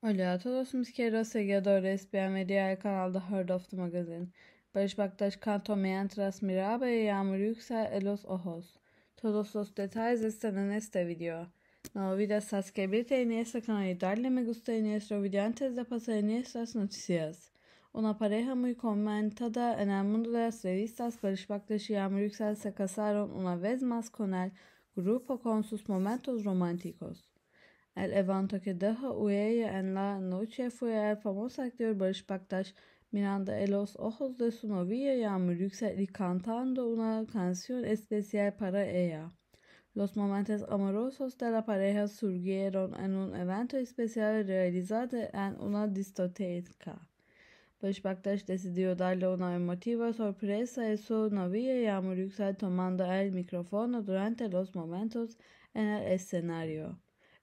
Hola a todos mis queridos seguidores, bienvenidos al canal de Heard of the Magazine. Barış Baktaş canto mientras miraba y amruxa en los ojos. Todos los detalles están en este video. No olvides suscribirte a nuestro canal y darle me gusta a nuestro video antes de pasar a nuestras noticias. Una pareja muy comentada en el mundo de las revistas, Barış Baktaş y Amruxa se casaron una vez más con el grupo con sus momentos románticos. El evento que huella en la noche fue el famoso actor Barış Baktaş mirando en los ojos de su novia Yamurukse y cantando una canción especial para ella. Los momentos amorosos de la pareja surgieron en un evento especial realizado en una discoteca. Barış Baktaş decidió darle una emotiva sorpresa a su novia Yamurukse tomando el micrófono durante los momentos en el escenario.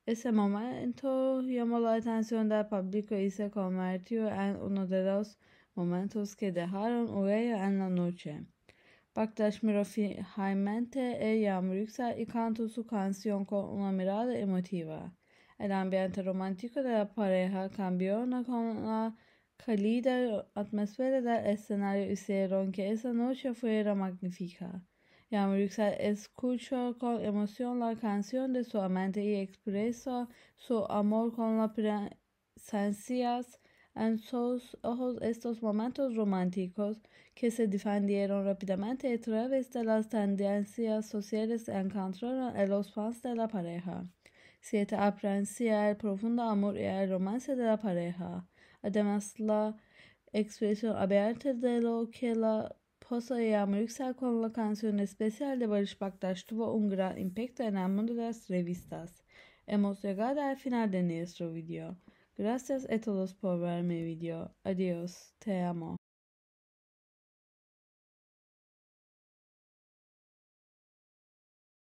Ese momento llamó la atención del público y se convirtió en uno de los momentos que dejaron huella en la noche. Bakhtash miró fijamente y cantó su canción con una mirada emotiva. El ambiente romántico de la pareja cambió con la cálida atmósfera del escenario y hicieron que esa noche fuera magnífica y escuchó con emoción la canción de su amante y expresa su amor con la presencia en sus ojos estos momentos románticos que se difundieron rápidamente a través de las tendencias sociales encontraron en los fans de la pareja. Siete Aprecia el profundo amor y el romance de la pareja. Además, la expresión abierta de lo que la ya, Yüksel con la canción especial de Barış Baktaş tuvo un gran impacto en el mundo de las revistas. Hemos llegado al final de nuestro video. Gracias a todos por ver mi video. Adiós. Te amo.